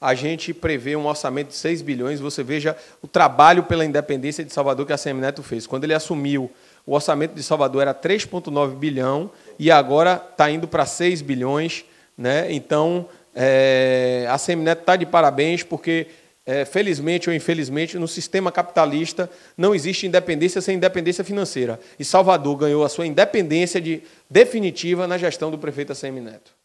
a gente prevê um orçamento de 6 bilhões. Você veja o trabalho pela independência de Salvador que a CM Neto fez. Quando ele assumiu, o orçamento de Salvador era 3,9 bilhão e agora está indo para 6 bilhões. Né? Então, é, a CM Neto está de parabéns, porque, é, felizmente ou infelizmente, no sistema capitalista não existe independência sem independência financeira. E Salvador ganhou a sua independência de, definitiva na gestão do prefeito CM Neto.